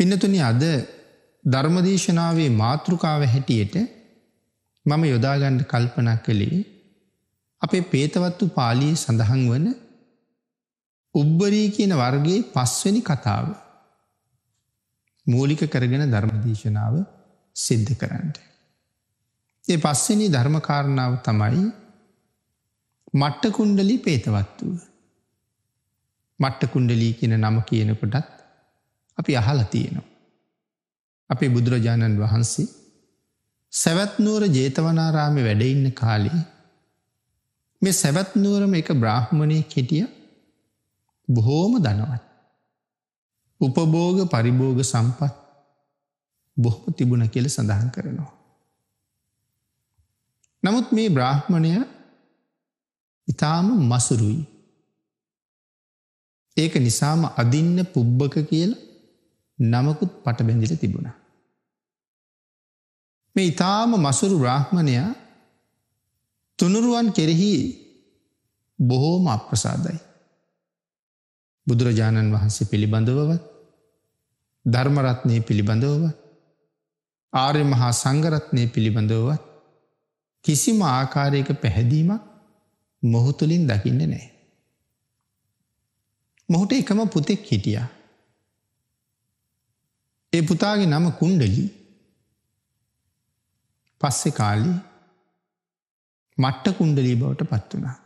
පින්නතුනි අද ධර්මදේශනාවේ මාතෘකාව හැටියට මම යොදාගණ්ඩ කල්පනා කළේ අපේ පේතවත්තු පාලිය සඳහන් වන උබ්බරී කියන වර්ගේ පස්වනි කතාව මූලික කරගෙන ධර්මදේශනාව සිද්ධ කරන්න. ඒ පස්සනි ධර්මකාරණාව තමයි මට්ටකුණ්ඩලි පේතවත්තුව. මට්ටකුණ්ඩලී කියන නම කියනකොටත් අපි අහල තියෙනවා. අපේ බුදුරජාණන් වහන්සේ සැවත්නුවර ජේතවනාරාමි වැඩඉන්න කාලේ මේ සැවත්නුවරම එක බ්‍රාහ්මණය කෙටිය බොහෝම දනවත්. උපභෝග පරිභෝග සම්පත් බොහොම තිබුණ කියල සඳහන් කරනවා. නමුත් මේ බ්‍රාහ්මණය ඉතාම මසුරුයි. ඒක නිසාම අදින්න පුබ්බක කියලා නමකුත් පටබැඳිල තිබුණා. මේ ඉතාම මසුරු බ්‍රාහ්මණයා තුනුරුවන් කෙරෙහි බොහෝම අප්‍රසාදයි. බුදුරජාණන් වහන්සේ පිළිබඳවව ධර්මරත්නය පිළිබඳවව ආර්ය මහා සංගරත්නය පිළිබඳවවත් කිසිම ආකාරයක පැහැදීමක් මොහුතුලින් දකින්න නෑ. මොහුට එකම පුතෙක් හිටියා ඒ පුතාගේ නම කුන්්ඩලි පස්සෙ කාලි මට්ට කුන්්ඩලී බවට පත් වනා.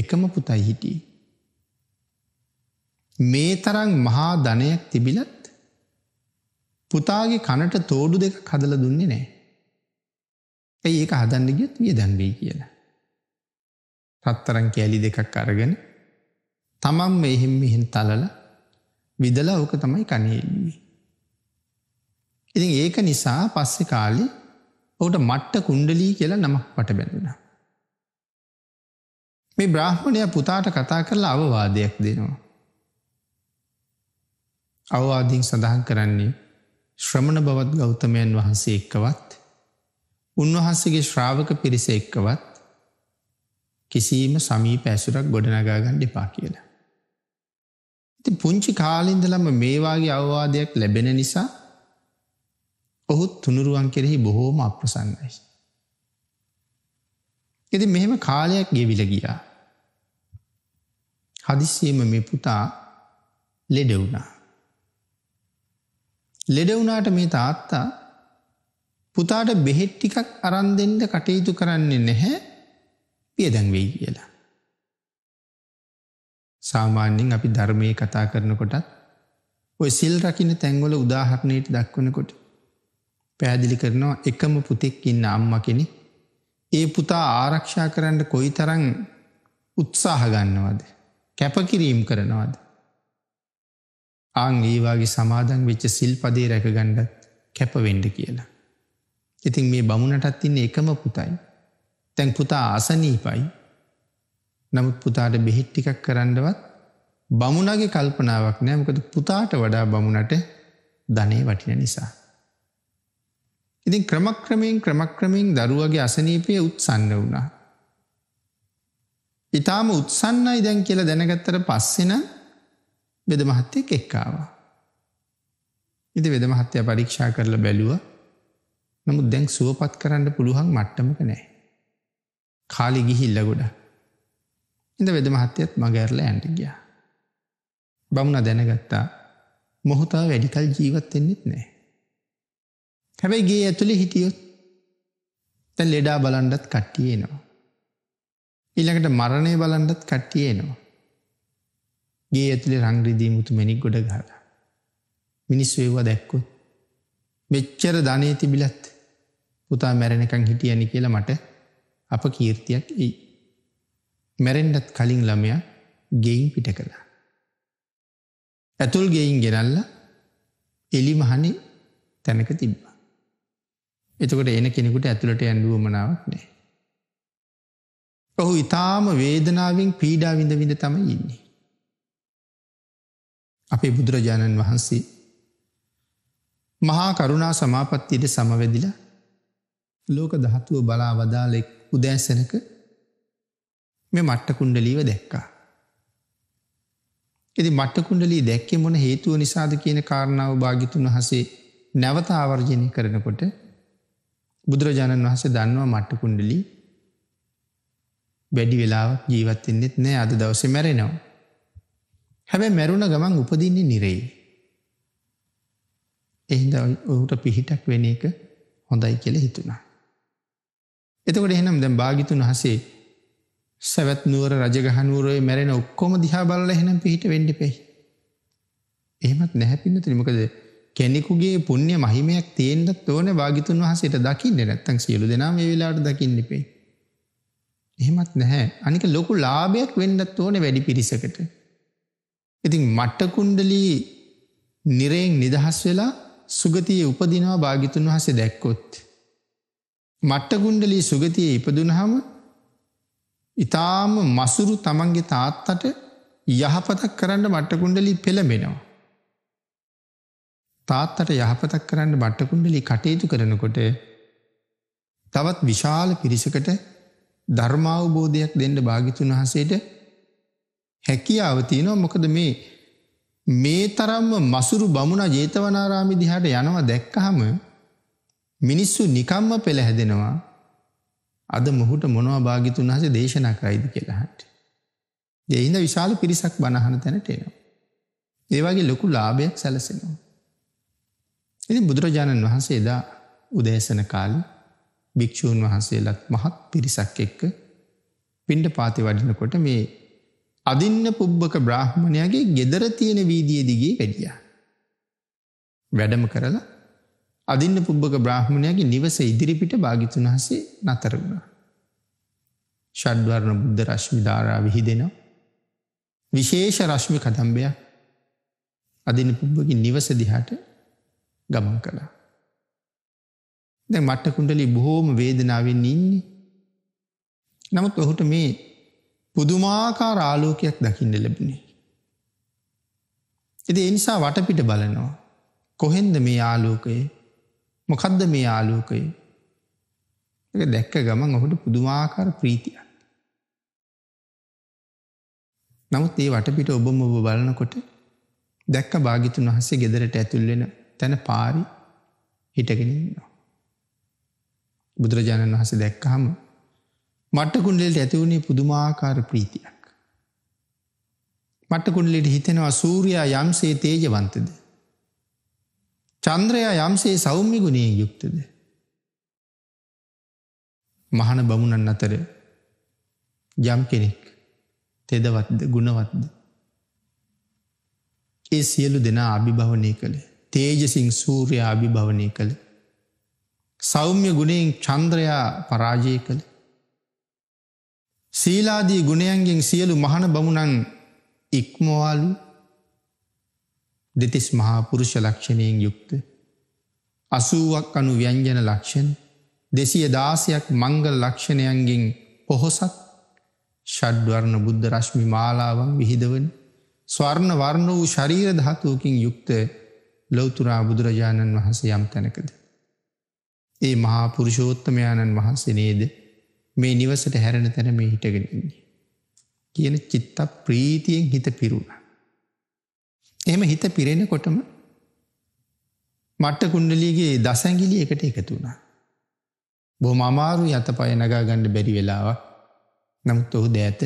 එකම පුතයි හිටිය. මේ තරං මහා ධනයක් තිබිලත් පුතාගේ කනට තෝඩු දෙක කදල දුන්නේ නෑ. ඇයි ඒක හදන්න ගියත් විය දැන්වෙයි කියලා. රත්තරං කෑලි දෙකක් අරගෙන තමන් මෙහිම් මෙහින් තලලා විදලා ඕක තමයි කනේල්ලුවේ. ඉතින් ඒක නිසා පස්සෙ කාලි ඔට මට්ට කුන්්ඩලී කියලා නමක් පට බැඳෙන. මේ බ්‍රහ්මණය පුතාට කතා කරලා අවවාදයක් දෙනවා. අවවාදීන් සඳහන් කරන්නේ ශ්‍රමණ බවත් ගෞතමයන් වහන්සේ එක්කවත් උන්වහන්සගේ ශ්‍රාවක පිරිස එක්කවත් කිසිීම සමී පැසුරක් ගොඩනගාගන්න දෙපා කියලා. ති පුංචි කාලින්දලම මේවාගේ අවවාදයක් ලැබෙන නිසා ඔහුත් තුනුරුවන් කෙරෙහි බොහෝම අප්‍රසන්නයි. එති මෙහෙම කාලයක් ගෙවිල ගියා. හදිස්සියම මේ පුතා ලෙඩවුණා. ලෙඩවුනාට මේ තාත්තා පුතාට බෙහෙට්ටිකක් අරන්දෙන්ට කටයුතු කරන්නේ නැහැ පියදැන්වෙයි කියලා. සාමාන්‍යෙන් අපි ධර්මය කතා කරනකොටත් ඔය සිල් රකින තැංගොල උදාහරණයට දක්වනකොට පැදිලි කරනවා එකම පුතෙක් ඉන්න අම්ම කෙනෙ ඒ පුතා ආරක්ෂා කරන්න කොයි තරං උත්සාහ ගන්නවාද කැපකිරීම් කරනවාද ආං ඒවාගේ සමාදන් වෙච්ච සිල්පදේ රැකගණ්ඩත් කැපවෙන්ඩ කියලා. ඉතින් මේ බමුණටත් ඉන්න එකම පුතයි තැන් පුතා අසනීපයි නමුත් පුතාට බෙහිත් ටිකක් කරන්නවත් බමුණගේ කල්පනාවක් නෑමකද පුතාට වඩා බමුණට ධනේ වටින නිසා. ඉතින් ක්‍රමක්‍රමයෙන් ක්‍රමක්‍රමින් දරුවගේ අසනීපය උත්සන්න වුණා. ඉතාම උත්සන්නයි දැන් කියලා දැනගත්තර පස්සෙන බෙද මහත්තයෙක් එක්කාවා. ඉති වෙද මහත්තය පරීක්ෂා කරල බැලුව නමුත් දැන් සුවපත් කරන්න පුළුවන් මට්ටමක නෑ. කාලි ගිහිල්ල ගොඩා ඉඳ වෙද මහත්තයත් මගැරල ඇන්ට ගිය. බමුණ දැනගත්තා මොහුතා වැඩිකල් ජීවත්තෙන්න්නෙත් නෑ. හැබැයි ගේ ඇතුළි හිටියොත් තැන් ලෙඩා බලන්ඩත් කට්ටියනවා. ඉළඟට මරණය බලන්ඩත් කට්ටියනවා. ගේ ඇතුළි රංග්‍රදී මුතුමැනි ගොඩ ගහල. මිනිස් වේවා දැක්කු. මෙච්චර ධනය තිබිලත් පුතා මැරණකං හිටියනි කියලා මට අප කීර්තියක් එයි. මැරෙන්ඩත් කලින් ළමයා ගෙයින් පිට කළා. ඇතුල් ගෙයින් ගෙනල්ල එලි මහනි තැනක තිබ්බ. එතකොට එන කෙනෙකුට ඇතුළට ඇන්ඩුවමනාවක් නෑ. ඔහු ඉතාම වේදනාවෙන් පීඩා විඳ විඳ තම ඉන්නේ. අපේ බුදුරජාණන් වහන්සේ මහා කරුණා සමාපත්තියට සමවැදිලා ලෝක දහතුව බලා වදාලෙක් උදෑසනක මේ මට්ට කුණ්ඩලීව දැක්කා. එති මට්ට කුණ්ඩලී දැක්කේ මොන හේතුව නිසාද කියන කාරණාව භාගිතුන් වහසේ නැවත ආවර්ජනය කරනකොට බුදුරජාණන් වහස දන්නවා මට්ට කුණ්ඩලි වැඩි වෙලාවක් ජීවත්තෙන්නෙත් නෑ අද දවස මැරෙනවා. හැබැ මැරුණ ගමන් උපදින්නේ නිරෙයි. එහිද ඔහුට පිහිටක් වෙන එක හොඳයි කියල හිතුණා. එතකට එහෙනම් දැම් භාගිතුන් වහසේ සැවත්නුවර රජගහනුවරේ මැරෙන ඔක්කොම දිහා බල්ල එහෙනම් පිහිට වෙන්ඩි පෙයි. එහෙමත් නැහැපින්න ත්‍රිමකද කෙනෙකුගේ පුුණ්‍ය මහිමයක් තේෙන්ට ඕන වාගිතුන් වහසට දකින්න නැත්තන් සියලු දෙනාම වෙලාට දකින්න පෙයි. එහෙමත් නැහැ අනික ලොකු ලාභයක් වෙන්ඩත් ඕන වැඩි පිරිසකට. ඉතින් මට්ටකුන්්ඩලී නිරයෙන් නිදහස් වෙලා සුගතිය උපදිනවා භාගිතුන් වහසේ දැක්කොත්. මට්ටගුන්ඩලී සුගතිය ඉපදුනහම ඉතාම මසුරු තමන්ගේ තාත්තට යහපතක් කරන්න මට්ටකුන්ඩලි පෙළඹෙනවා. තාත්තට යහපතක් කරන්න බට්ටකුන්ඩලි කටයුතු කරනකොට තවත් විශාල පිරිසකට ධර්මාවබෝධයක් දෙන්න භාගිතුන් වහසේට හැකියාවතියනවා මොකද මේ මේ තරම්ම මසුරු බමුණ ජේතවනාරාමි දිහට යනවා දැක්කහම මිනිස්සු නිකම්ම පෙළ හැදෙනවා අද මොහුට මොනවා භාගිතුන් වහස දේශනා කරයිද කියලාහට. දෙයින්ද විශාල පිරිසක් බණහන තැනට එනවා. ඒවාගේ ලොකු ලාභයක් සැලසෙනවා. එති බුදුරජාණන් වහන්සේ එදා උදේසන කාල් භික්‍ෂූන් වහන්සේලත් මහත් පිරිසක් එක්ක පින්ඩ පාති වඩිනකොට මේ අදින්න පුබ්බක බ්‍රාහ්මණයගේ ගෙදර තියෙන වීදිය දිගේ වැඩිය. වැඩම කරලා අදින්න පුබ්බක බ්‍රහ්මණයගේ නිවස ඉදිරිපිට භාගිතුන් හසේ නතර වුණා. ෂඩ්වර්ණ බුද්ධ රශ්මි ධාරා විහිදෙනවා. විශේෂ රශ්මි කදම්බයක් අදින පුබ්බගේ නිවස දිහාට ගමන් කළා. දැ මට්ටකුන්ටලි බොහෝම වේදනාවෙන් ඉන්නේ. නමුත් ඔහුට මේ පුදුමාකා රාලෝකයක් දකින්න ලැබුණේ. එද එනිසා වටපිට බලනවා. කොහෙන්ද මේ ආලෝකයේ මොකද්ද මේ ආලෝකය එක දැක්ක ගමන් ඔහුට පුදුමාකාර ප්‍රීතියක්. නමුත් ඒ වටපිට ඔබම ඔබ බලනකොට දැක්ක භාගිතුන් වහසේ ගෙදරට ඇතුල්වෙන තැන පාරි හිටගෙනන්නවා. බුදුරජාණන් වහස දැක්කහම මට්ට කුණ්ඩෙල්ට ඇතිවුණේ පුදුමාකාර ප්‍රීතියක්. මට්ට කුණ්ඩලෙට හිතෙනවා සූරයා යම්සේ තේජවන්තද. චන්ද්‍රයා යම්සේ සෞම්මි ගුණයෙන් යුක්තද. මහන බමුණන් අතර යම් කෙනෙක් තෙදවත්ද ගුණවත්ද. ඒ සියලු දෙනා අභිභවනය කළේ තේජසිං සූරයා අභිභවනය කළ. සෞම්‍ය ගුණයෙන් චන්ද්‍රයා පරාජය කළ. සීලාදී ගුණයන්ගෙන් සියලු මහන බමුණන් ඉක්මවාලු දෙතිස් මහාපුරුෂ ලක්ෂණයෙන් යුක්ත. අසුවක් අනු ව්‍යංජන ලක්ෂණ දෙසිය දාසයක් මංගල ලක්ෂණයන්ගෙන් පොහොසත් ෂඩ්වර්ණ බුද්ධ රශ්මි මාලාවන් විහිදවන ස්වර්ණ වර්ණ වූ ශරීර ධාතුවකින් යුක්ත ලොවතුරා බුදුරජාණන් වහන්සේ යම් තැනකද. ඒ මහා පුරුෂෝත්තමයාණන් වහන්සේ නේද මේ නිවසට හැරණ තැන මේ හිටගෙනන්නේ. කියන චිත්ත ප්‍රීතියෙන් හිත පිරුණා. එම හිත පිරෙන කොටම මට්ට කුණ්ඩලීගේ දසැගිලි එකට එකතුුණා. බොහොම අමාරු යතපය නගා ගණ්ඩ බැරි වෙලාවක් නමුත් ඔහු දෑත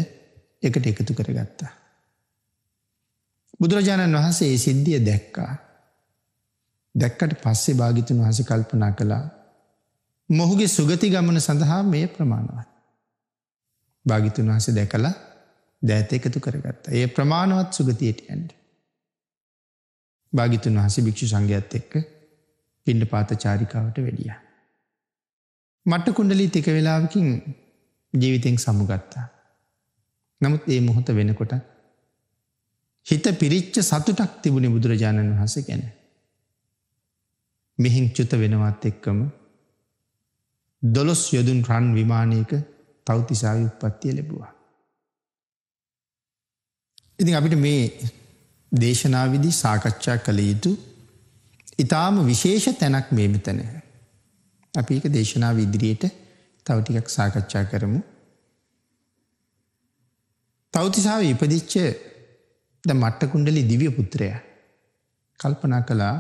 එකට එකතු කරගත්තා. බුදුරජාණන් වහන්සේ ඒ සිද්ධිය දැක්කා. දැක්කට පස්සේ භාගිතුන් වහස කල්පනා කළා. මොහුගේ සුගති ගමන සඳහා මේ ප්‍රමාණවත්. භාගිතුන් වහස දැකලා දෑත එකතු කරගත්තා. ඒ ප්‍රමාණවත් සුගතියට ඇන්ට. භාගිතුන් වහස භික්‍ෂු සංඝයත් එක්ක පිණ්ඩ පාත චාරිකාවට වැඩිය. මට්ට කුණ්ඩලී තික වෙලාවකින් ජීවිතෙන් සමුගත්තා. නමුත් ඒ මොහොත වෙනකොට හිත පිරිච්ච සතුටක් තිබුණි බුදුරජාණන් වහස ගැන. මෙහින් චුත වෙනවත් එක්කම දොළොස් යොදුන් රන් විමානයක තවතිසාය උපත්තිය ලැබවා. ඉතින් අපිට මේ දේශනාවිදි සාකච්ඡා කළ යුතු ඉතාම විශේෂ තැනක් මේ මෙතන. අපි එක දේශනාව ඉදිරියට තවටිකක් සාකච්ඡා කරමු. තෞතිසාාව ඉපදිච්ච ද මට්ටකුණ්ඩලි දිවිය පුත්‍රය කල්පනා කළා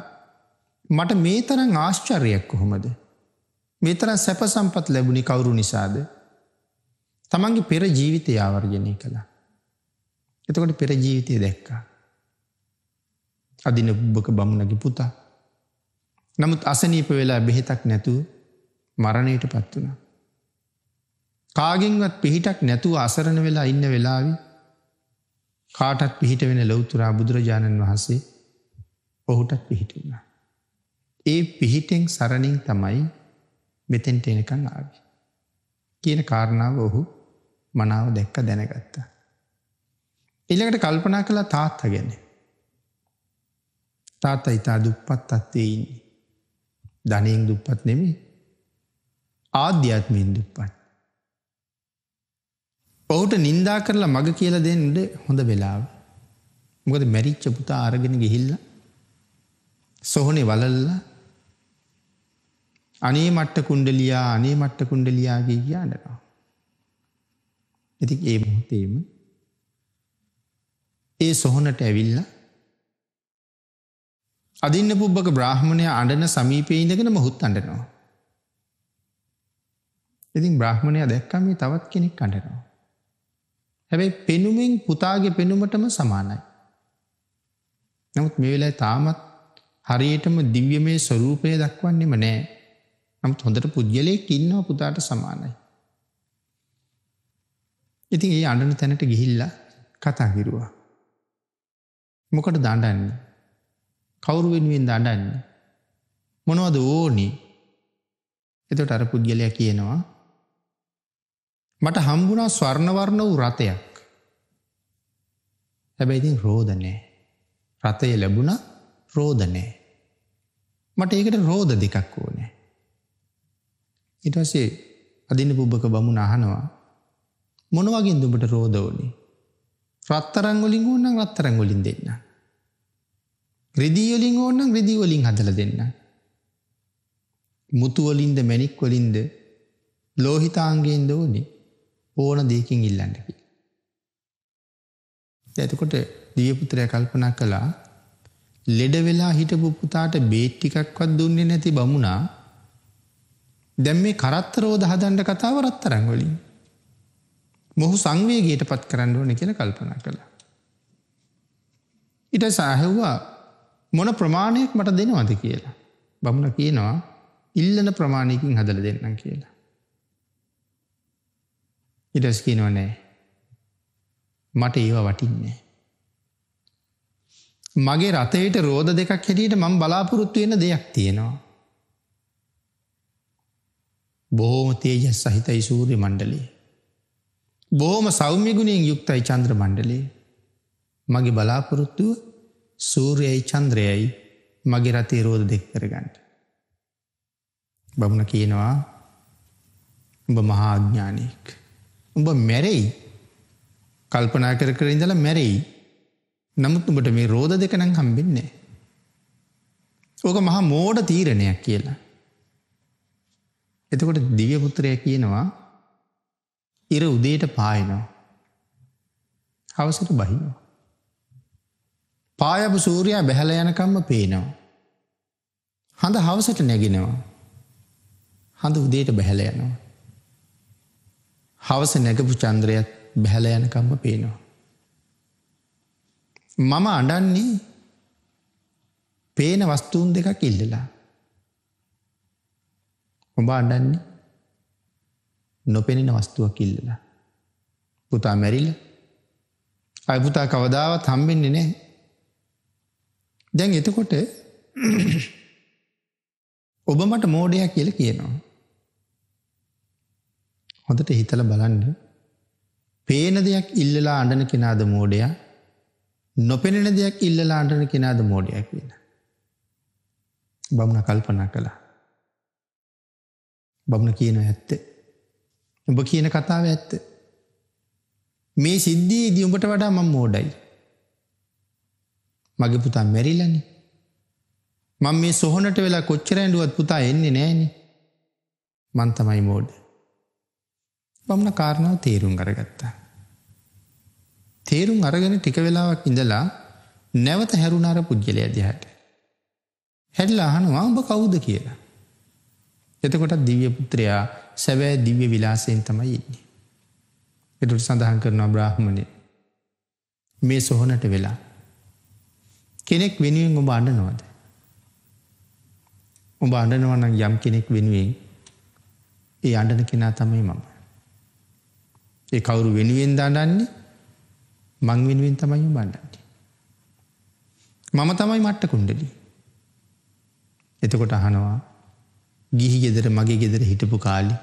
මට මේ තරං ආශ්චර්යක් කොහොමද. මේ තරන් සැප සම්පත් ලැබුණි කවුරු නිසාද. තමන්ගේ පෙර ජීවිතය ආවර්ජනය කළා. එතකොට පෙර ජීවිතය දැක්කා. අදින උබ්බක බමුණගේ පුතා. නමුත් අසනීප වෙලා බෙහෙතක් නැතුව මරණයට පත් වුණ. කාගෙන්වත් පිහිටක් නැතුව අසරණ වෙලා ඉන්න වෙලාවි කාටත් පිහිට වෙන ලොවතුරා බුදුරජාණන් වහන්සේ ඔහුටත් පිහිට වුණා. ඒ පිහිටෙන් සරණින් තමයි මෙතෙන්ට එනකං ආවි. කියන කාරණාව ඔහු මනාව දැක්ක දැනගත්තා. එළකට කල්පනා කළ තාත්තා ගැනේ. තාත්තා ඉතා දුප්පත් තත්වයඉන්නේ. ධනයෙන් දුප්පත් නෙමේ ආධ්‍යාත්මයෙන් දුප්පත්. ඔහුට නින්දා කරලා මග කියල දෙන්නට හොඳ වෙලාව. මොකද මැරිච්ච පුතා අරගෙන ගෙහිල්ල සොහොනේ වලල්ල අනේ මට්ට කුන්ඩලියා අනේ මට්ට කුන්ඩලියාගේ කියාඩවා. ඉති ඒ මොහොතේම ඒ සොහොනට ඇවිල්ලා අදින්න පුබ්බක බ්‍රහ්මණය අඩන සමීපය ඉඳගෙන මොහුත් අඩනවා. ඉතින් බ්‍රහ්මණය දැක්කම තවත් කෙනෙක් අඩනවා. හැබැයි පෙනුමෙන් පුතාගේ පෙනුමටම සමානයි. නමුත් මේවෙලා තාමත් හරියටම දිව්‍ය මේ ස්වරූපය දක්වන්නෙම නෑ නමුත් හොඳට පුද්ගලයෙක් ඉන්නව පුතාට සමානයි. ඉතින් ඒ අඩන තැනට ගිහිල්ලා කතාහිරුවා. මොකට දඩන්නේ කවුරු වෙනුවෙන් දඩන්න. මොනවද ඕනි එතට අර පුද්ගලය කියනවා. මට හම්බුණා ස්වර්ණවර්ණ වූ රථයක්. හැබැයිතින් රෝධනෑ. රථය ලැබුණ රෝධනෑ. මට ඒකට රෝධ දෙකක් ඕනෑ. ඉටසේ අධින පුබ්බක බමුණ අහනවා. මොනවගින් දුමට රෝධ ඕනි. රත්තරංගොලින් ඕන්න රත්තරංගොලින් දෙන්න. රෙදීවලින් ඕන්නම් රෙදිවලින් හදල දෙන්න. මුතුවලින්ද මැනික්වලින්ද ලෝහිතාන්ගේෙන්ද ඕනේ ඕන දේකින් ඉල්ලන්නකි. ඇතකොට දියපුතරය කල්පනා කළා ලෙඩවෙලා හිටපු පුතාට බේට්ටිකක්වත් දුන්නේ නැති බමුණා දැම් මේ කරත්තරෝද හදන්ඩ කතාවරත් තරංගොලින්. මොහු සංවේගේට පත් කරන්න ඕන කියල කල්පනා කළ. ඉට සාහව්වා මොන ප්‍රමාණයක් මට දෙනවාද කියලා. බමුණ කියනවා ඉල්ලන ප්‍රමාණයකින් හදල දෙන්නම් කියලා. ඉඩස් කියනව නෑ මට ඒව වටින්නේ. මගේ රථයට රෝධ දෙකක් හැටියට මං බලාපොරොත්තු වෙන දෙයක් තියෙනවා. බොහෝම තේජස් සහිතයි සූරය මණ්ඩලේ. බෝම සෞම්‍යගුණයෙන් යුක්තයි චන්ද්‍ර මණ්ඩලේ මගේ බලාපොරොත්තුව සූරයයි චන්ද්‍රයයි මගේ රතේ රෝධ දෙක් කරගන්නට. බමුණ කියනවා උඹ මහාඥානයෙක්. උඹ මැරෙයි කල්පනා කර කර ඉඳල මැරෙයි නමුත් උඹට මේ රෝධ දෙකනම් හම්බින්නේ. ඕක මහා මෝඩ තීරණයක් කියලා. එතකොට දිව්‍යපුත්‍රය කියනවා ඉර උදේට පායනවා. හවසට බහිනවා. පායපු සූරයා බැහැල යනකම්ම පේනවා. හඳ හවසට නැගෙනවා. හඳ උදේට බැහැල යනවා. හවස නැගපු චන්ද්‍රයත් බැහැල යනකම්ම පේනවා. මම අඩන්නේ පේන වස්තුූන් දෙකක් ඉල්ලලා. ඔබ අඩන්නේ නොපෙනෙන වස්තුවක් ඉල්ලලා. පුතා මැරිල්ල අයපුතා කවදාවත් හම්බෙන්නේ නෑ දැන් එතකොට ඔබ මට මෝඩයක් කියල කියනවා. හොඳට හිතල බලන්න පේන දෙයක් ඉල්ලලා අඩන කෙනාද මෝඩයා නොපෙනෙන දෙයක් ඉල්ලලා අඩන කෙනාද මෝඩයක් කියන. බමුණ කල්පනා කළා. බමුණ කියන ඇත්ත. උඹ කියන කතාව ඇත්ත. මේ සිද්ධියේදී උඹට වඩා මං මෝඩයි. මගේ පුතා මැරිලනි. මං මේ සොහොනට වෙලා කොච්චරඇඩුවත් පුතා එන්නේ නෑනි. මන්තමයි මෝඩ. බමුණ කාරණාව තේරුම් අරගත්තා. තේරුම් අරගෙන ටික වෙලාවක් ඉඳලා නැවත හැරුණාර පුද්ගලය දිහට. හැඩල අහනවා උඹ කවුද කියලා. එතකොටත් දිව්‍ය පුත්‍රයා සැබෑ දිව්‍ය විලාසයෙන් තමයි ඉන්නේ. එටට සඳහන් කරනවා බ්‍රාහ්මණය මේ සොහොනට වෙලා කෙනෙක් වෙනුවෙන් උඹ අඩනවාද. උඹ අඩනවනම් යම් කෙනෙක් වෙනුවෙන් ඒ අඩන කෙනා තමයි මම. ඒ කවුරු වෙනුවෙන් දානන්නේ මං වෙනුවෙන් තමයි බණ්ඩන්නේ. මම තමයි මට්ට කුන්ඩලි. එතකොට අහනවා ගිහි ගෙදර මගේ ගෙදර හිටපු කාලි.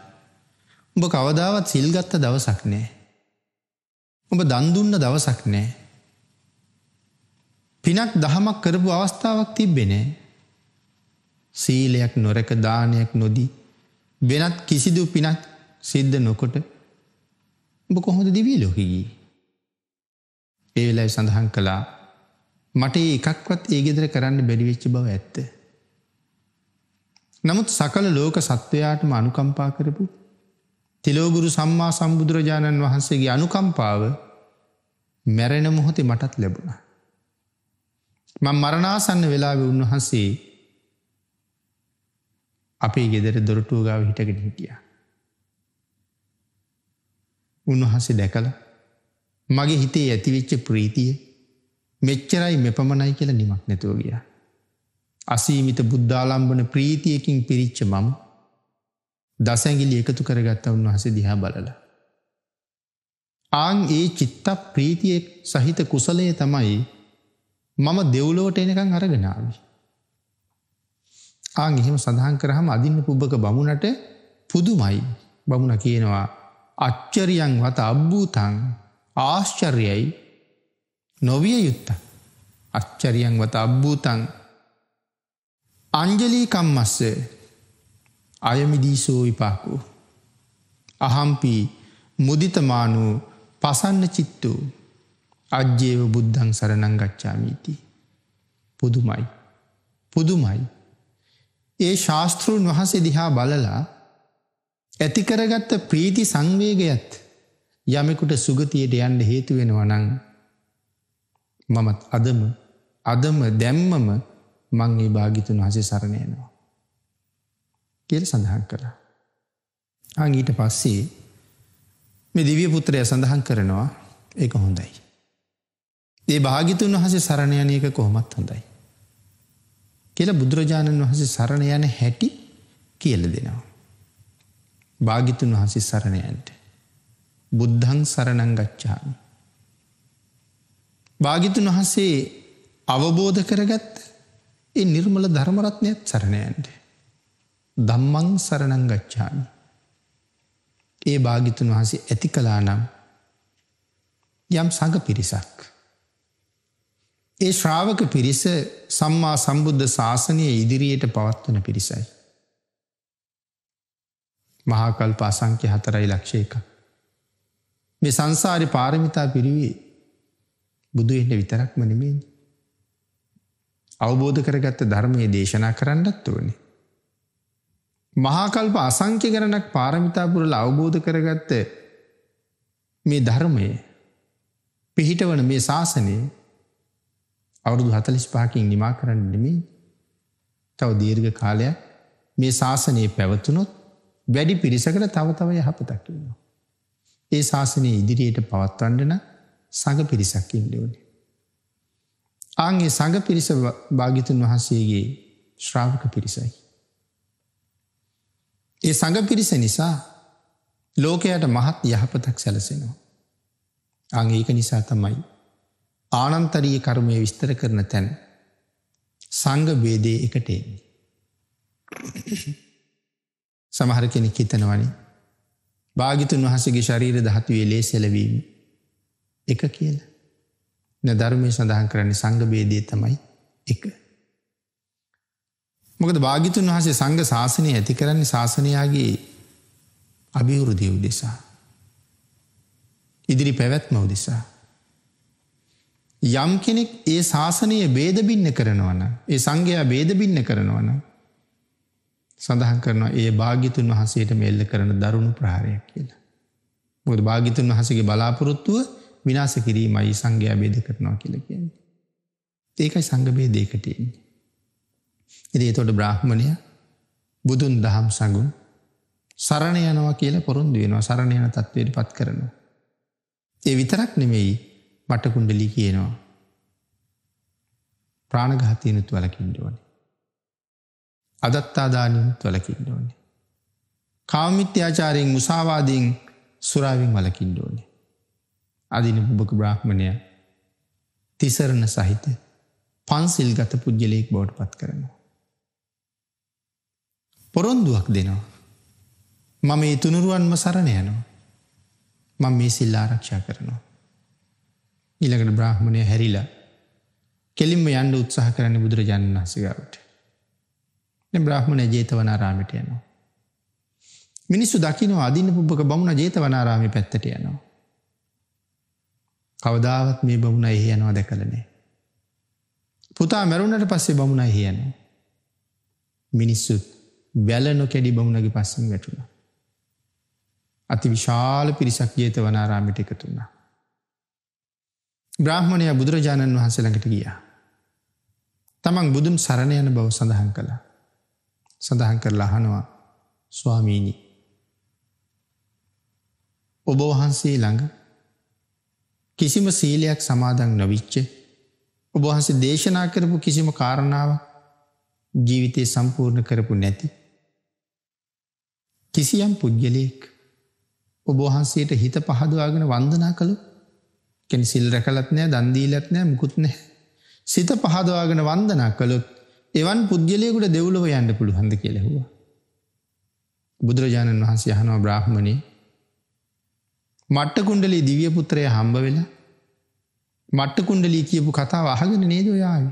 උඹ කවදාවත් සිල්ගත්ත දවසක් නෑ. උඹ දන්දුන්න දවසක් නෑ. පිනක් දහමක් කරපු අවස්ථාවක් තිබ්බෙනෑ. සීලයක් නොරැක දානයක් නොදී වෙනත් කිසිදු පිනක් සිද්ධ නොකොට උඹ කොහොඳ දිවී ලොකිගී. ඒවෙලයි සඳහන් කළා මට එකක්වත් ඒ ගෙදර කරන්න බැරිවෙච්ච බව ඇත්ත. නමුත් සකල ලෝක සත්වයාටම අනුකම්පා කරපු තිලෝගුරු සම්මා සම්බුදුරජාණන් වහන්සේගේ අනුකම්පාව මැරෙන මොහොතේ මටත් ලැබුණා. මං මරනාසන්න වෙලාව උන්වහන්සේ අපේ ගෙදර දොරටුව ගාව හිටගෙන හිටිය. උන්වහසේ දැකල මගේ හිතේ ඇතිවෙච්ච ප්‍රීතිය මෙච්චරයි මෙ පමණයි කියලා නිමක් නැතුව ගිය. අසීමිත බුද්ධාලම්බන ප්‍රීතියකින් පිරිච්ච මම දසැගිලි එකතු කරගත්ත උන්වහස දිහා බලල. ආං ඒ චිත්ත ප්‍රීතියෙක් සහිත කුසලය තමයි මම දෙව්ලෝට එනකං අරගෙනාව. ආං එහෙම සඳහන් කරහම අදින්න පුබ්බක බමුණට පුදුමයි බමුණ කියනවා අච්චරියන් වත අබ්භූතන් ආශ්චර්යයි නොවිය යුත්ත අච්චරියන් වත අබ්භූතන් අංජලීකම්මස්ස අයමිදීසෝ විපාකු අහම්පී මුදිතමානු පසන්න චිත්තුූ අජ්‍යේව බුද්ධං සරණං ගච්ඡාමීති. පුදුමයි. පුදුමයි. ඒ ශාස්තෘන් වහසේ දිහා බලලා ඇතිකරගත්ත ප්‍රීති සංවේගයත් යමෙකුට සුගතියට යන්න හේතුවෙනවනං මමත් අදම අදම දැම්මම මං ඒ භාගිතුන් වහසේ සරණයනවා. කියල සඳහන් කර. අං ඊට පස්සේ මෙ දිවිය පුත්‍රය සඳහන් කරනවා ඒක හොඳයි. ඒ භාගිතුන් වහසේ සරණයනයක කොහොමත් හොඳයි. කියල බුදුරජාණන් වහසේ සරණ යන හැටි කියල දෙනවා. භාගිතුන් වහසේ සරණයන්ට. බුද්ධන් සරණං ගච්චාමි. භාගිතුන් වහසේ අවබෝධ කරගත් ඒ නිර්මල ධර්මරත්නයත් සරණයන්ට. දම්මං සරණං ගච්ඡාමි. ඒ භාගිතුන් වහසේ ඇති කලා නම් යම් සඟ පිරිසක්. ඒ ශ්‍රාවක පිරිස සම්මා සම්බුද්ධ ශාසනය ඉදිරියට පවත්වන පිරිසයි. මහාකල් පාසංක්‍ය හතරයි ලක්ෂයක. මේ සංසාරි පාරමිතා පිරිවේ බුදු එන්න විතරක්ම නෙමේ. අවබෝධ කරගත්ත ධර්මයේ දේශනා කරන්නත් ඕනේ. මහාකල්ප අසංක්‍ය කරනක් පාරමිතාපුරල අවබෝධ කරගත්ත මේ ධර්මය පිහිටවන මේ ශාසනයේ අවුරුදු හතලිස් පහකින් නිමා කරන්න නෙමේ තව දීර්ඝ කාලයක් මේ ශාසනයේ පැවතුනොත් වැඩි පිරිසකට තව තව යහපතක් වෙනවා. ඒ ශාසනයේ ඉදිරියට පවත්වන්න සඟ පිරිසක් ඉන්න ඕනේ. ආන්ගේ සඟ පිරිස භාගිතුන් වහන්සේගේ ශ්‍රාවක පිරිසයි. ඒ සඟ පිරිස නිසා ලෝකයට මහත් යහපතක් සැලසෙනවා. අං ඒක නිසා තමයි ආනන්තරීය කර්මය විස්තර කරන තැන් සංග බේදය එකට එන්නේ. සමහර කෙනෙක් හිතනවනි. භාගිතුන් වහසගේ ශරීර දහතුවේ ලේ සෙලවීම එක කියල. න ධර්මය සඳහන් කරන්නේ සංගබේදය තමයි එක. මොකද භාගිතුන් වහසේ සංග ශාසනය ඇති කරන්නේ ශාසනයාගේ අභිවුරුදිය උදෙසා. ඉදිරි පැවැත්ම උදෙසා. යම් කෙනෙක් ඒ ශාසනය බේදබින්න කරනවන. ඒ සංඝයා බේදබින්න කරනවන. සඳහන් කරනවා ඒ භාගිතුන් වහසේට මෙල්ල කරන දරුණු ප්‍රහාරයක් කියලා. බොද භාගිතුන් වහසගේ බලාපොරොත්තුව විනාස කිරීමයි සංඝයා බේද කරනවා කියලකෙන්. ඒකයි සංගබේ දේකටයන්නේ. එදේ තොට බ්‍රහ්මණය බුදුන් දහම් සඟුන් සරණ යනවා කියල පොරුන්දු වෙනවා සරණ යන තත්වයට පත් කරනවා. ඒ විතරක් නෙමෙයි බටකුණ්ඩලි කියනවා. ප්‍රාණගහතියනුත් වලකින්ට ඕනේ. අදත්තාදානිත් වලකින්ට ඕනේ. කාමිත්‍යාචාරයෙන් මුසාවාදීෙන් සුරාවෙන් වලකින්ට ඕනේ. අදින පුබක බ්‍රාහ්මණය තිසරණ සහිත පන්සිල් ගත පුද්ගලයෙක් බෝඩ් පත් කරනවා. පොරොන්දුවක් දෙනවා. මම ඒ තුනුරුවන්ම සරණ යනවා. මං මේ සිල්ලා ආරක්ෂා කරනවා. ඉළඟට බ්‍රහ්මණය හැරිලා කෙලින්ම යන්ඩ උත්සාහ කරන්න බුදුරජාණන් වහසගවට. බ්‍රහ්මණය ජේතවනාරාමිට යනවා. මිනිස්සු දකිනවා අධින්න පුබ්බක බමුණ ජේතවනාරාමි පැත්තට යනවා. කවදාවත් මේ බමුණ එහි යනවා දැකලනේ. පුතා මැරුණට පස්සේ බමුණ එහි යනවා. මිනිස්සුත් වැැල නොකැඩි බමුණගේ පස්සෙන් වැටුණ. අති විශාල පිරිසක් ජේතවනාරාමිට එකතුන්නා. බ්‍රහ්මණය බුදුරජාණන් වහන්සළඟට ගියා. තමන් බුදුන් සරණ යන බව සඳහන් කළ. සඳහන් කරලා අහනවා ස්වාමීණී. ඔබ වහන්සේ ළඟ කිසිම සීලයක් සමාදන් නොවිච්ච ඔබහන්සේ දේශනා කරපු කිසිම කාරණාව ජීවිතය සම්පූර්ණ කරපු නැති. කිසියම් පුද්ගලයෙක් ඔබහන්සේට හිත පහදවාගෙන වන්දනා කළු කෙන සිල් රැකලත්නෑ දන්දීලත්නෑ මුකුත්නෑ. සිත පහදවාගෙන වන්දනා කළොත් එවන් පුද්ගලයකුට දෙව්ලොව යන්න පුළුහන්ද කෙළෙහවා. බුදුරජාණන් වහන්සේ යහනෝ බ්‍රහ්මණී මට්ටකුන්ඩලි දිවිය පුත්‍රය හම්බ වෙලා මට්ටකුන්ඩලී කියපු කතා අහගෙන නේද ඔයාව.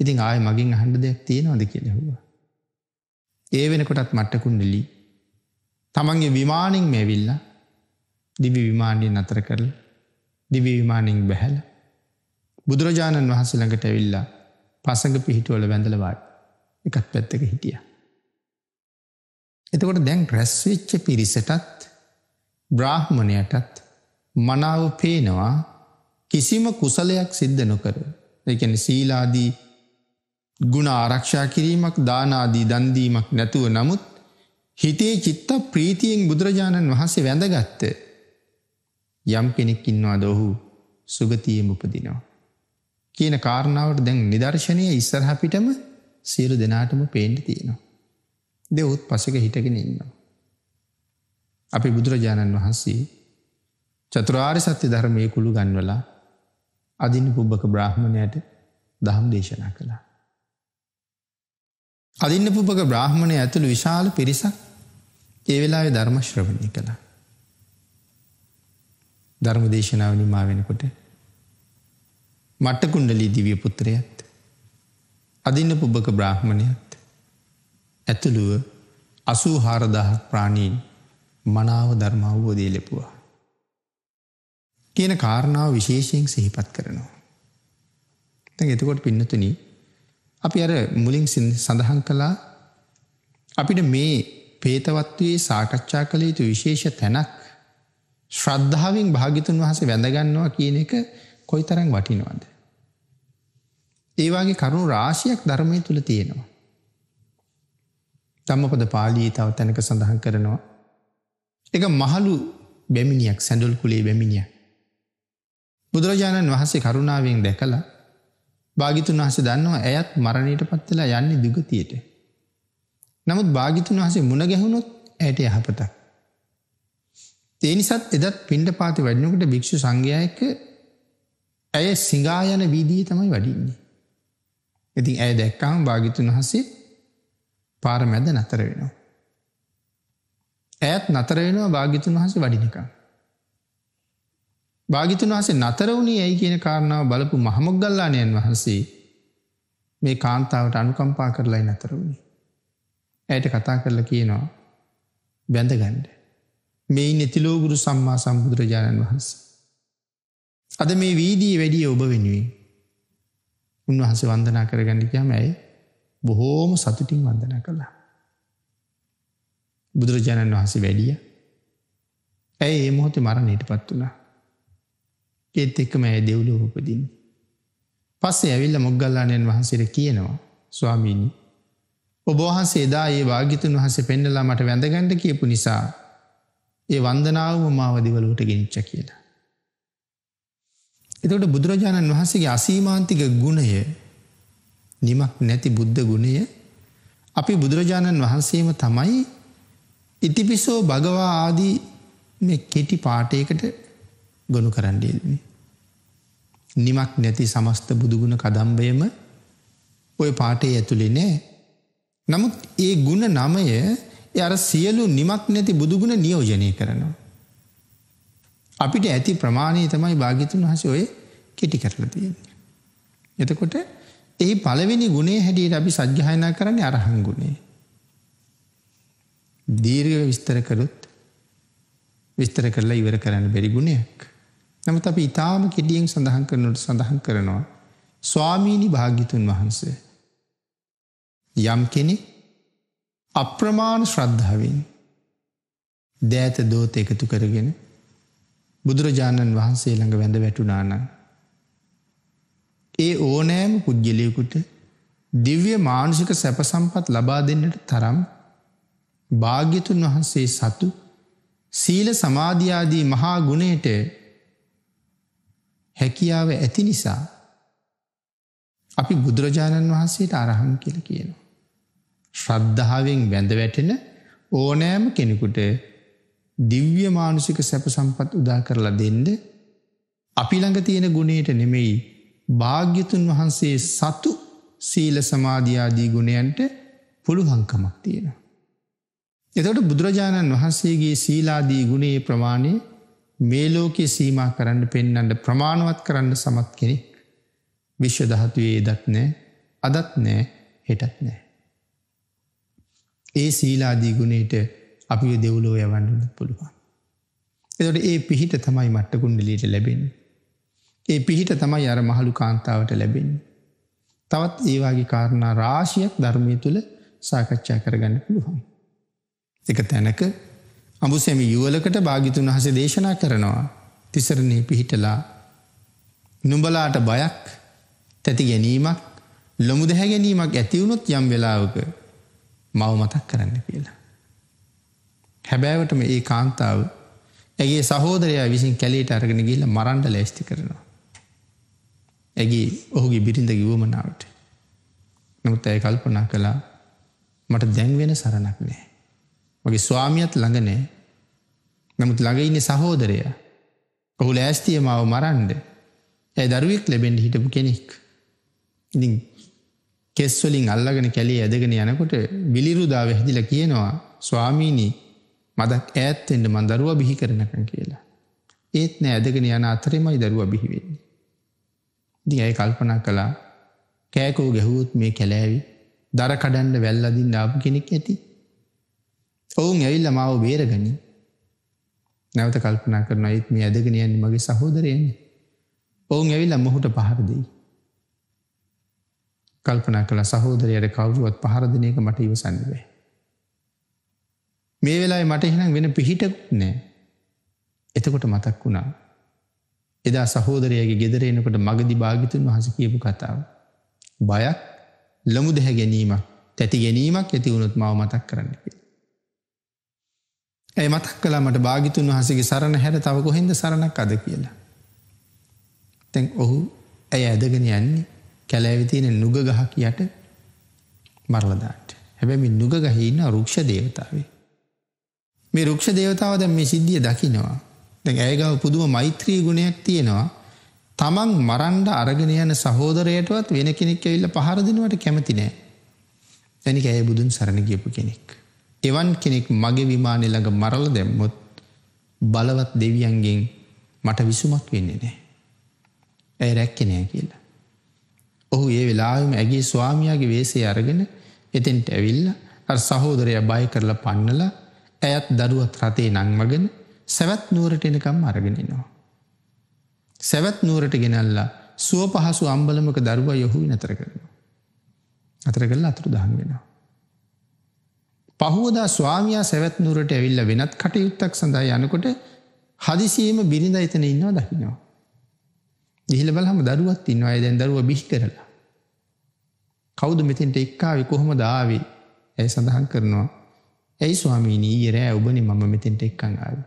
ඉතින් ආය මගින් අහන්ඩ දෙයක් තියෙනවාද කෙළෙහවා. ඒ වෙනකොටත් මට්ටකුන්ඩලී තමන්ගේ විමානින් මැවිල්ලා දිවි විමාණයෙන් අතර කරලා දිවවිමානින් බැහැල. බුදුරජාණන් වහසළඟට ඇවිල්ලා පසඟ පිහිටුවල වැඳලවාට එකත් පැත්තක හිටිය. එතකොට දැන් රැස්වෙච්ච පිරිසටත් බ්‍රාහ්මණයටත් මනාව පේනවා කිසිම කුසලයක් සිද්ධ නොකර. එකන සීලාදී ගුණ ආරක්ෂා කිරීමක් දානාදී දන්දීමක් නැතුව නමුත් හිතේ චිත්ත ප්‍රීතියෙන් බුදුරජාණන් වහන්සේ වැඳගත්ත යම් කෙනෙක් ඉන්නවාද ඔහු සුගතියම උපදිනවා. කියන කාරණාවට දැන් නිදර්ශනය ඉස්සරහපිටම සියලු දෙනාටම පේන්ඩ තියෙනවා. දෙවුත් පසක හිටගෙන ඉන්නවා. අපි බුදුරජාණන් වහන්සේ චතුරාර් සත්‍ය ධර්මය කුළු ගන්වලා අධින පුබ්බක බ්‍රාහ්මණයට දහම් දේශනා කළා. අධින්න පුබක බ්‍රාහ්මණය ඇතුළු විශාල පිරිසක් ඒ වෙලාවෙ ධර්මශ්‍රවණය කළා. ධර්ම දේශනාව නිමා වෙනකොට. මට්ටකුණ්ඩලී දිවිය පුත්‍රයත්. අදින්න පුබ්බක බ්‍රාහ්මණයත්. ඇතුළුව අසූ හාරදාහක් ප්‍රාණීන් මනාව ධර්මාවබෝධය ලෙපුවා. කියන කාරණාව විශේෂයෙන් සිහිපත් කරනවා. තැ එතකොට පින්නතුන අපි අර මුලින් සඳහන් කළා අපිට මේ පේතවත්වයේ සාකච්ඡා කළ යුතු විශේෂ තැනක් ශ්‍රද්ධාවෙන් භාගිතුන් වහසේ වැඳගන්නවා කියන එක කොයි තරං වටිනවද. ඒවාගේ කරුණු රාශියක් ධර්මය තුළ තියෙනවා. තම්මපද පාලී තව තැනක සඳහන් කරනවා. එක මහලු බැමිණියක් සැඩල් කුලේ බැමිණිය. බුදුරජාණන් වහසේ කරුණාවෙන් දැකලා භාගිතුන් වහස දන්නවා ඇයත් මරණයට පත්වෙලා යන්නේ දුගතියට. නමුත් භාගිතුන් වහසේ මුණගැහුණොත් ඇයට යහපතක්. ඒ නිසාත් එදත් පිණ්ඩපාති වැඩිනකොට භික්ෂු සංඝයා එක්ක ඇය සිඟා යන වීදියේ තමයි වඩින්නේ. ඉතින් ඇය දැක්කාම භාග්‍යතුන් වහන්සේ පාර මැද නතර වෙනවා. ඇයත් නතර වෙනවා භාග්‍යතුන් වහන්සේ වඩිනකම්. භාගිතුන් වහසේ නතර වුණේ ඇයි කියන කාරණාව බලපු මහමොක්ගල්ලානයන් වහන්සේ මේ කාන්තාවට අනුකම්පා කරලයි නතර වුණේ. ඇයට කතා කරලා කියනවා බැඳගන්ඩ. මෙයි නැතිලෝගුරු සම්මා සම්බුදුරජාණන් වහන්ස. අද මේ වීදී වැඩිය ඔබ වෙනුවේ. උන්වහස වන්දනා කරගණඩිකයාම ඇයි බොහෝම සතුටින් වන්දන කළා. බුදුරජාණන් වහන්සේ වැඩිය. ඇයි ඒ මොහොතේ මරණයට පත් වනා. ඒත් එක්කම ඇය දෙව්ලෝ උපදින්. පස්සේ ඇවිල්ල මොග්ගල්ලානයන් වහන්සේර කියනවා ස්වාමීණී. ඔබහන්සේ දා ඒ වාගිතුන් වහස පෙන්නලා මට වැඳගණඩ කියපු නිසා ඒ වන්දනාවම මාවදිවලුවට ගෙනනිච්ච කියලා. එතකොට බුදුරජාණන් වහන්සේගේ අසීමාන්තික ගුණය නිමක් නැති බුද්ධ ගුණය අපි බුදුරජාණන් වහන්සේම තමයි ඉතිපිසෝ භගවා ආදී මේ කෙටි පාටයකට ගොුණු කරන්නේල්මි. නිමක් නැති සමස්ත බුදුගුණ කදම්බයම ඔය පාටේ ඇතුළි නෑ. නමුත් ඒ ගුණ නමය ඒ අර සියලු නිමක් නැති බුදුගුණ නියෝජනය කරනවා. අපිට ඇති ප්‍රමාණය තමයි භාගිතුන් වහස ඔය කෙටි කරලා තියෙන්නේ. එතකොට එහි පළවෙනි ගුණේ හැටියට අපි සජ්්‍යහයනා කරන්නේ අරහං ගුණේ. දීර්ඝ විස්තර කරොත් විස්තර කරලා ඉවර කරන්න බැරි ගුණයක්. නමුත් අපි ඊටාම කෙටියෙන් සඳහන් කරනට සඳහන් කරනවා ස්වාමීනි භාග්‍යතුන් වහන්සේ. යම් කෙනෙක් අප්‍රමාණ ශ්‍රද්ධාවෙන් දෑත දෝත එකතු කරගෙන බුදුරජාණන් වහන්සේ ළඟ වැඳ වැටුනානන්. ඒ ඕනෑම පුද්ගලයකුට දිව්‍ය මානුෂික සැපසම්පත් ලබා දෙන්නට තරම් භාග්‍යතුන් වහන්සේ සතු සීල සමාධයාදී මහා ගුණයට හැකියාව ඇති නිසා අපි බුදුරජාණන් වහන්සේට අරහන් කියල කියනවා. ශ්‍රද්ධාවෙන් වැඳ වැටෙන ඕනෑම කෙනෙකුට දිව්‍ය මානුසික සැප සම්පත් උදා කරලා දෙන්ඩ අපි ළඟ තියෙන ගුණයට නෙමෙයි භාග්‍යතුන් වහන්සේ සතු සීල සමාධයාදී ගුණයන්ට පුළුහංකමක් තියෙන. එතට බුදුරජාණන් වහන්සේගේ සීලාදී ගුණයේ ප්‍රමාණය මේ ලෝකයේ සීමා කරන්න පෙන්නට ප්‍රමාණවත් කරන්න සමත් කෙනෙක් විශ්වධහතුයේ දත් නෑ අදත් නෑ හෙටත් නෑ. ඒ සීලාදී ගුණේට අපි දෙව්ලෝ යවන්නන්න පුළුවන්. එදොට ඒ පිහිට තමයි මට්ට කුණ්ඩලීට ලැබෙන. ඒ පිහිට තමයි අර මහළු කාන්තාවට ලැබෙන්. තවත් ඒවාගේ කාරණා රාශියක් ධර්මය තුළ සාකච්ඡා කරගන්න පුළුවන්. එක තැනක අඹුසැමි යුවලකට භාගිතුන් හස දේශනා කරනවා තිසරණය පිහිටලා නුඹලාට බයක් තැති ගැනීමක් ලොමු දැහැ ගැනීමක් ඇතිවුණොත් යම් වෙලාවක මව මතක් කරන්න කියලා. හැබෑවටම ඒ කාන්තාව ඇගේ සහෝදරයා විසින් කැලේට අරගෙන ගිල්ල මරන්ඩ ලැස්ති කරනවා. ඇගේ ඔහුගේ බිරිඳ ගිවමනාවට. නමුත් ඇය කල්පනා කළා මට දැන්වෙන සරණක් නෑ. මගේ ස්වාමියත් ළඟනෑ නමුත් ළඟයින්න සහෝදරයා ඔහු ලෑස්තිය මාව මරන්ඩ ඇය දරුවෙක් ලැබෙන්ඩ හිටපු කෙනෙක් ඉදිින් කෙස්වලින් අල්ලගෙන කැලේ ඇදගෙන යනකොට විලිරුදාව හැදිල කියනවා ස්වාමීණී මදක් ඈත්තෙන්ට මන් දරුව බිහි කරනකන් කියලා. ඒත් නෑ ඇදගෙන යන අතරෙමයි දරුව බිහිවෙන්නේ. දි ඇය කල්පනා කළා කෑකෝ ගැහුවොත් මේ කැලෑවි දර කඩන්ඩ වැල්ලදින් ආපු කෙනෙක් ඇති. ඔවුන් ඇවිල්ල මාව බේරගනි නැවත කල්පනා කරන ඒත් මේ ඇදගෙන යන්න මගේ සහෝදරයන්නේ ඔවුන් ඇවිල්ල මොහුට පහරදී. කල්පන කළ සහෝදරයට කවරුවත් පහරදිනයක මට ඉවසන්නවේ. මේ වෙලා මට එහෙනම් වෙන පිහිටකුත් නෑ. එතකොට මතක් වුණා. එදා සහෝදරයගේ ගෙදරේනකොට මගදි භාගිතුන් වහස කියපු කතාව. බයක් ලොමු දෙහැ ගැනීමක් තැති ගැනීමක් ඇතිවුණුත් මව මතක් කරන්න. ඇ මතක් කලාමට භාගිතුන් වහසගේ සරණ හැර තව කොහෙන්ද සරණක් අද කියලා. තැන් ඔහු ඇය ඇදගෙන යන්නේ කැලෑවි තියෙන නුග ගහක් යට මරලදාට. හැබැමි නුග ගහහින්න රුක්ෂ දේවතාවේ. මේ රුක්ෂ දේවතාව දැ මේ සිද්ධිය දකිනවා. දැ ඇයගව පුදුම මෛත්‍රී ගුණයක් තියෙනවා තමන් මරන්ඩ අරගෙන යන සහෝදරයටවත් වෙන කෙනෙක් ඇවිල්ල පහරදිනුවට කැමතිනෑ. තැනික ඇය බුදුන් සරණ ගියපු කෙනෙක්. එවන් කෙනෙක් මගේ විමානය ළඟ මරල දැම්මොත් බලවත් දෙවියන්ගෙන් මට විසුමක් වෙන්නේ නෑ. ඇය රැක්කෙනය කියලා. ඔහු ඒ වෙලාවම ඇගේ ස්වාමයාගේ වේසේ අරගෙන එතෙන්ට ඇවිල්ල අර සහෝදරය බය කරලා පන්නල ඇයත් දරුවත් රතේ නංමගෙන සැවත් නුවරට එනකම් අරගෙනෙනවා. සැවත් නුවරට ගෙනල්ලා සුව පහසු අම්බලමක දරුවා යොහු නතර කරනවා. අතර කරලා අතුරු දහන් වෙනවා. පහුවදා ස්වාමයා සැවත් නුරට ඇවිල්ල වෙනත් කටයුත්තක් සඳහා යනකොට හදිසියම බිරිඳ එතන ඉන්නවා දකිනවා. ගිහිල බලහම දරුවත් ඉන්නවා දැන් දරුව බිහි කරලා. කෞුද මෙතෙන්ට එක්කාවේ කොහොම දාවේ ඇය සඳහන් කරනවා. ඇයි ස්වාමීනී ඒරෑ ඔබනි මම මෙතෙන්ට එක්කං ආව.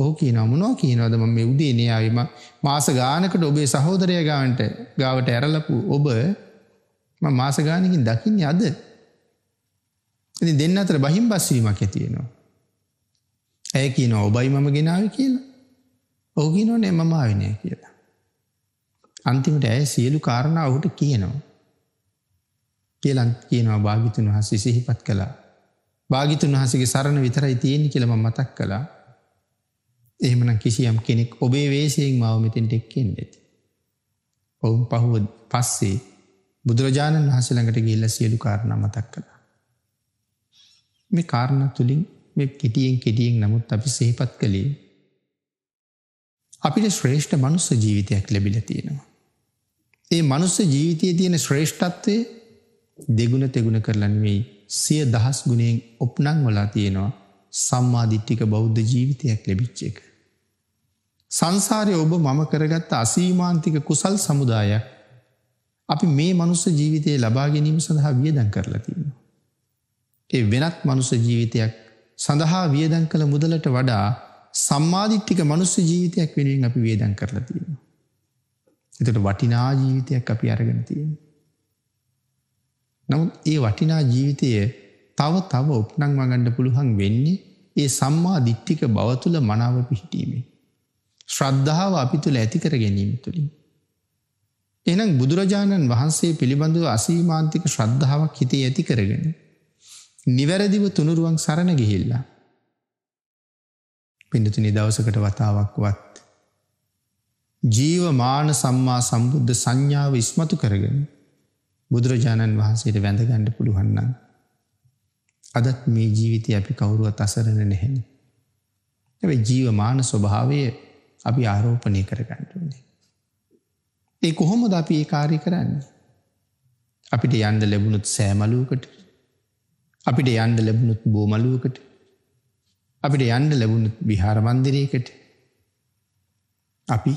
ඕහ කියන අමුණවා කියනවද ම මේ උදේනයාවම මාස ගානකට ඔබේ සහෝදරය ගාවන්ට ගාවට ඇරලපු ඔබ මාසගානකින් දකින්න අද. ඉති දෙන්න අතර බහිම් බස්වීමක් ඇතියෙනවා. ඇය කියන ඔබයි මම ගෙනාව කියලා. ඕගී නොනේ මමාවිනය කියලා. අන්තිමට ඇය සියලු කාරණ ඔහුට කියනවා. කියලන් කියනවා භාගිතුන් වහස සිහිපත් කළා. භාගිතුන් වහසගේ සරණ විතරයි තියෙන කියලම මතක් කළා. එහමන කිසියම් කෙනෙක් ඔබේ වේසියෙන් මාව මෙතෙන්ට එක්කෙන් ඇති. ඔවුන් පහුව පස්සේ බුදුරජාණන් වහසළඟට ගිල්ල සියලු කාරණ මතක් කළා. මේ කාරණ තුළින් මෙ කෙටියෙන් කෙටියෙන් නමුත් අපි සහිපත් කළේ. අපිට ශ්‍රේෂ්ඨ මනුස්ස ජීවිතයක් ලැබිල තියෙනවා. ඒ මනුස්ස ජීවිතයේ තියෙන ශ්‍රේෂ්ඨත්වය දෙගුණ තෙගුණ කරලා නෙවෙයි සිය දහස් ගුණයෙන් ඔප්නං වෙලා තියෙනවා සම්මාදිට්ඨික බෞද්ධ ජීවිතයක් ලැබිච්ච එක. සංසාරය ඔබ මම කරගත්ත අසීමාන්තික කුසල් සමුදායක් අපි මේ මනුස්ස ජීවිතය ලබා ගැනීම සඳහා වියදන් කරලා තියෙනවා. ඒ වෙනත් මනුස්ස ජීවිතයක් සඳහා වියදන් කළ මුදලට වඩා සම්මාධිට්ටික මනුස්ස ජීවිතයක් වෙනුවෙන් අපි වේදන් කරලා තියෙනවා. එතට වටිනා ජීවිතයක් අපි අරගෙන තියෙන. නමුත් ඒ වටිනා ජීවිතය තව තව උප්නං වගණ්ඩ පුළුවන් වෙන්නේ ඒ සම්මා දිට්ටික බවතුළ මනාව පිහිටීමේ. ශ්‍රද්ධාව අපි තුළ ඇතිකර ගැනීම තුළින්. එනම් බුදුරජාණන් වහන්සේ පිළිබඳව අසීමාන්තික ශ්‍රද්ධාවක් හිතේ ඇති කරගෙන. නිවැරදිව තුනුරුවන් සරණ ගිහිල්ලා. පිඩතුනි දවසකට වතාවක්වත් ජීවමාන සම්මා සම්බුද්ධ සංඥාව ඉස්මතු කරගෙන බුදුරජාණන් වහන්සේට වැඳගණ්ඩ පුළුවන්නන්. අදත් මේ ජීවිතය අපි කවුරුවත් අසරණ නැහැනි. ඇ ජීවමාන ස්වභාවය අපි ආරෝපනය කරගන්නටුන්නේ. ඒ කොහොමද අපි ඒ කාරය කරන්නේ. අපිට යන්ද ලැබුණුත් සෑමලුවකට අපිට යන්ඩ ලැබුණුත් බෝමලුවකට අපිට යන්ඩ ලැබුණුත් විහාරමන්දිරයකට අපි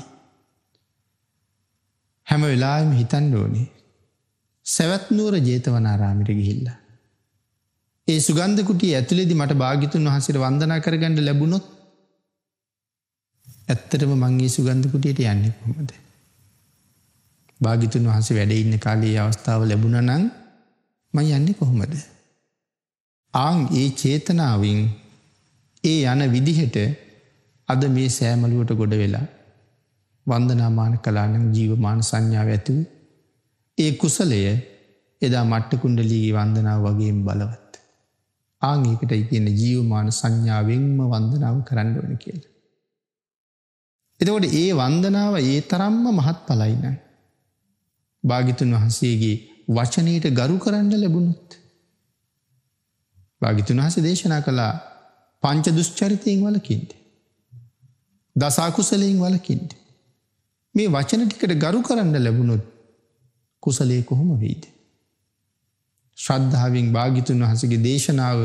හැම වෙලාම හිතන් ඕනේ. සැවත්නූර ජේතවනාරාමිට ගිහිල්ල. ඒ සුගන්ධකුටිය ඇතුලෙදි මට භාගිතුන් වහසිර වන්දනා කරගඩ ලැබුණොත් ඇත්තටම මංගේ සුගන්ධකුටියට යන්නේ කොමද. භාගිතුන් වහසේ වැඩඉන්න කාලයේ අවස්ථාව ලැබුණ නං මං යන්නේ කොහොමද. ආං ඒ චේතනාවෙන් ඒ යන විදිහට අද මේ සෑමලුවට ගොඩ වෙලා වන්දනාමාන කලානං ජීවමාන සංඥාව ඇතුව ඒ කුසලය එදා මට්ටකුන්ඩලී වන්දනාව වගේම බලවත්. ආංඒකට ඉගන්න ජීවමාන සංඥාවෙන්ම වන්දනාව කරන්න වන කියලා. එතකොට ඒ වන්දනාව ඒ තරම්ම මහත් පලයිනයි. භාගිතුන් වහන්සේගේ වචනයට ගරු කරන්න ලැබුණුත්. භාගිතුන් වහස දේශනා කළා පංච දුෂ්චරිතයෙන් වලකින්ට. දසාකුසලයෙන් වලකින්ට. මේ වචන ටිකට ගරු කරන්න ලැබුණොත් කුසලේ කොහොම වෙයිද. ශ්‍රද්ධාවෙන් භාගිතුන් වහසගේ දේශනාව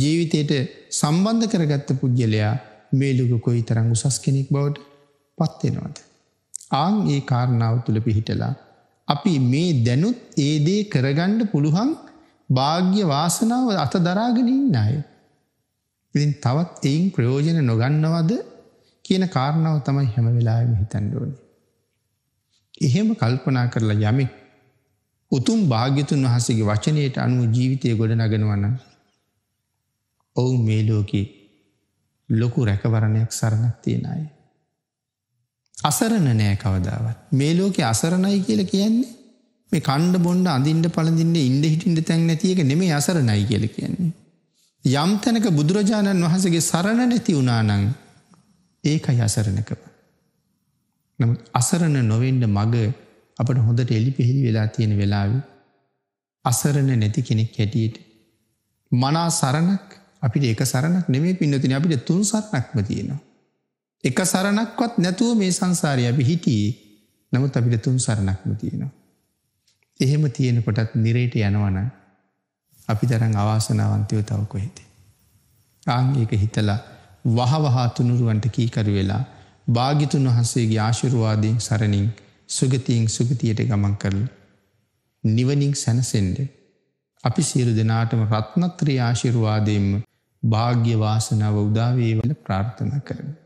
ජීවිතයට සම්බන්ධ කරගත්ත පුද්ගලයා මේලුග කොයි තරංගු සස් කෙනෙක් බවට පත්වෙනවද. ආං ඒ කාරණාව තුළ පිහිටලා. අපි මේ දැනුත් ඒදේ කරගණ්ඩ පුළුහන් භාග්‍ය වාසනාව අත දරාගෙනින් අය. ඉතින් තවත් එයින් ප්‍රයෝජන නොගන්නවද කියන කාරණාව තමයි හැම වෙලාම හිතන්ඩෝනේ. එහෙම කල්පනා කරලා යමෙක් උතුම් භාග්‍යතුන් වහසගේ වචනයට අනුව ජීවිතය ගොඩනගෙනවන ඔවුන් මේ ලෝකේ ලොකු රැකවරණයක් සරණක් තියෙන අය. අසරණ නෑ කවදාවත් මේ ලෝකෙ අසරණයි කියල කියන්නේ මේ කණ්ඩ බොන්්ඩ අඳින්ට පළඳින්න ඉන්ඩ හිටින්ට තැන් නැතියක නෙමේ අසරණයි කියල කියන්නේ. යම් තැනක බුදුරජාණන් වහසගේ සරණ නැති වනානං ඒක අසරණකව. නමුත් අසරණ නොවෙන්ඩ මග අපට හොඳට එලි පෙහිල් වෙලා තියෙන වෙලාව. අසරණ නැති කෙනෙක් හැටියට. මනා සරණක් අපිට එක සරණක් නෙමේ පින්නතින අපිට තුන් සරණක්ම තියෙනවා. එක සරණක්වත් නැතුව මේ සංසාරය අපි හිටියේ නමුත් අපිට තුන් සරණක්ම තියෙනවා. එහෙම තියෙනකොටත් නිරේට යනවන අපි දරන් අවාසනාවන්තයව තව කොහෙද. ආංඒක හිතලා වහවහා තුනුරුවන්ට කීකරු වෙලා භාගිතුන් වහන්සේගේ ආශිරුවාදයෙන් සරණින් සුගතියෙන් සුගතියට ගමන් කරල. නිවනින් සැනසෙන්ඩ. අපි සියලු දෙනාටම රත්නත්‍රී ආශිරුවාදයෙන්ම භාග්‍යවාසනාව උදාවේවල ප්‍රාර්ථන කරන.